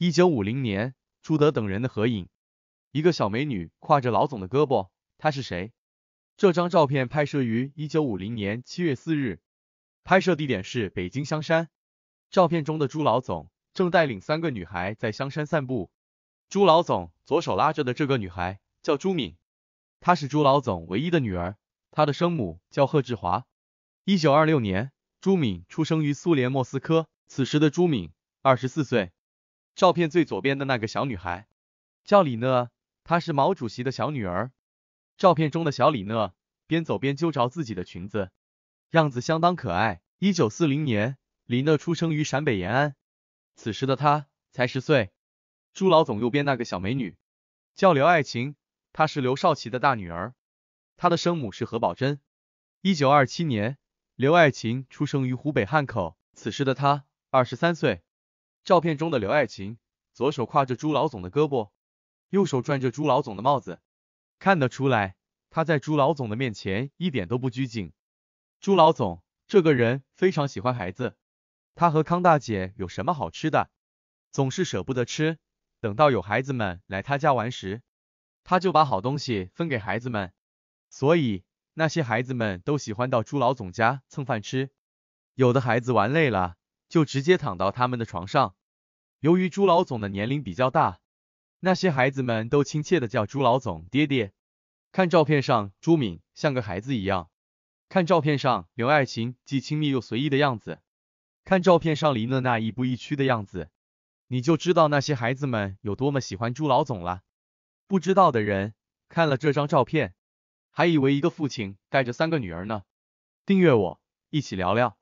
一九五零年，朱德等人的合影。一个小美女挎着老总的胳膊，她是谁？这张照片拍摄于一九五零年七月四日，拍摄地点是北京香山。照片中的朱老总正带领三个女孩在香山散步。朱老总左手拉着的这个女孩叫朱敏，她是朱老总唯一的女儿，她的生母叫贺志华。一九二六年，朱敏出生于苏联莫斯科。此时的朱敏二十四岁。照片最左边的那个小女孩叫李讷，她是毛主席的小女儿。照片中的小李讷边走边揪着自己的裙子，样子相当可爱。一九四零年，李讷出生于陕北延安，此时的她才十岁。朱老总右边那个小美女叫刘爱琴，她是刘少奇的大女儿，她的生母是何宝珍。一九二七年，刘爱琴出生于湖北汉口，此时的她二十三岁。照片中的刘爱琴，左手挎着朱老总的胳膊，右手攥着朱老总的帽子，看得出来，他在朱老总的面前一点都不拘谨。朱老总这个人非常喜欢孩子，他和康大姐有什么好吃的，总是舍不得吃。等到有孩子们来他家玩时，他就把好东西分给孩子们，所以那些孩子们都喜欢到朱老总家蹭饭吃。有的孩子玩累了，就直接躺到他们的床上。由于朱老总的年龄比较大，那些孩子们都亲切的叫朱老总爹爹。看照片上朱敏像个孩子一样，看照片上刘爱琴既亲密又随意的样子，看照片上李娜那亦步亦趋的样子，你就知道那些孩子们有多么喜欢朱老总了。不知道的人看了这张照片，还以为一个父亲带着三个女儿呢。订阅我，一起聊聊。